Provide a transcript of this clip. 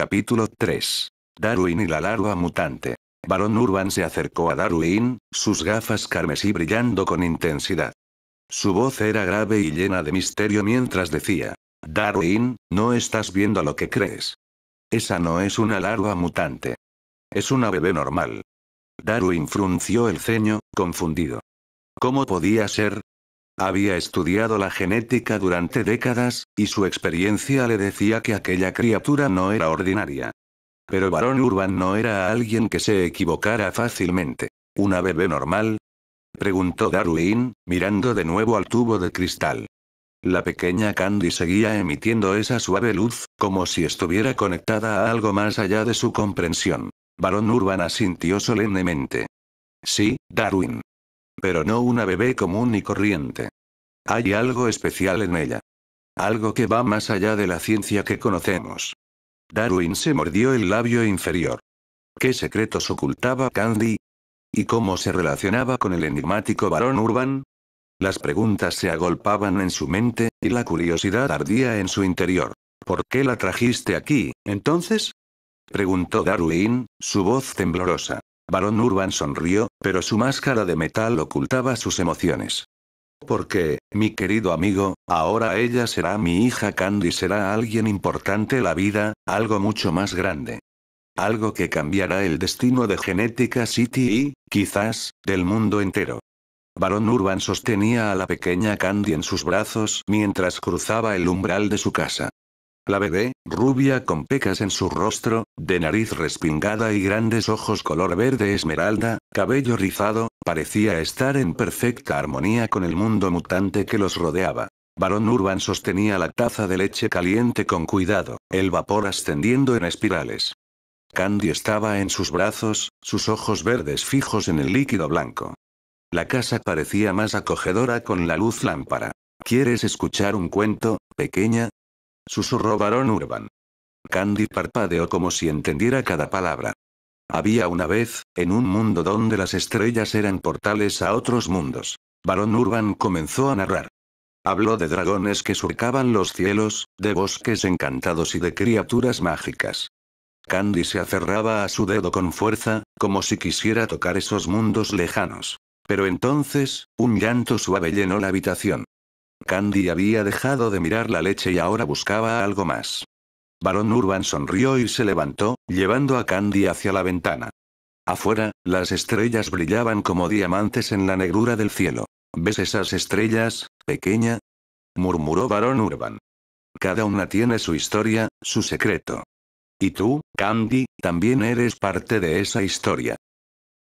Capítulo 3. Darwin y la larva mutante. Barón Urban se acercó a Darwin, sus gafas carmesí brillando con intensidad. Su voz era grave y llena de misterio mientras decía, Darwin, no estás viendo lo que crees. Esa no es una larva mutante. Es una bebé normal. Darwin frunció el ceño, confundido. ¿Cómo podía ser? Había estudiado la genética durante décadas, y su experiencia le decía que aquella criatura no era ordinaria. Pero Barón Urban no era alguien que se equivocara fácilmente. ¿Una bebé normal? Preguntó Darwin, mirando de nuevo al tubo de cristal. La pequeña Candy seguía emitiendo esa suave luz, como si estuviera conectada a algo más allá de su comprensión. Barón Urban asintió solemnemente. Sí, Darwin. Pero no una bebé común y corriente. Hay algo especial en ella. Algo que va más allá de la ciencia que conocemos. Darwin se mordió el labio inferior. ¿Qué secretos ocultaba Candy? ¿Y cómo se relacionaba con el enigmático varón Urban? Las preguntas se agolpaban en su mente, y la curiosidad ardía en su interior. ¿Por qué la trajiste aquí, entonces? preguntó Darwin, su voz temblorosa. Barón Urban sonrió, pero su máscara de metal ocultaba sus emociones. Porque, mi querido amigo, ahora ella será mi hija Candy será alguien importante la vida, algo mucho más grande. Algo que cambiará el destino de Genética City y, quizás, del mundo entero. Barón Urban sostenía a la pequeña Candy en sus brazos mientras cruzaba el umbral de su casa. La bebé, rubia con pecas en su rostro, de nariz respingada y grandes ojos color verde esmeralda, cabello rizado, Parecía estar en perfecta armonía con el mundo mutante que los rodeaba. Barón Urban sostenía la taza de leche caliente con cuidado, el vapor ascendiendo en espirales. Candy estaba en sus brazos, sus ojos verdes fijos en el líquido blanco. La casa parecía más acogedora con la luz lámpara. ¿Quieres escuchar un cuento, pequeña? Susurró Barón Urban. Candy parpadeó como si entendiera cada palabra. Había una vez, en un mundo donde las estrellas eran portales a otros mundos. Barón Urban comenzó a narrar. Habló de dragones que surcaban los cielos, de bosques encantados y de criaturas mágicas. Candy se aferraba a su dedo con fuerza, como si quisiera tocar esos mundos lejanos. Pero entonces, un llanto suave llenó la habitación. Candy había dejado de mirar la leche y ahora buscaba algo más. Barón Urban sonrió y se levantó, llevando a Candy hacia la ventana. Afuera, las estrellas brillaban como diamantes en la negrura del cielo. ¿Ves esas estrellas, pequeña? murmuró Barón Urban. Cada una tiene su historia, su secreto. Y tú, Candy, también eres parte de esa historia.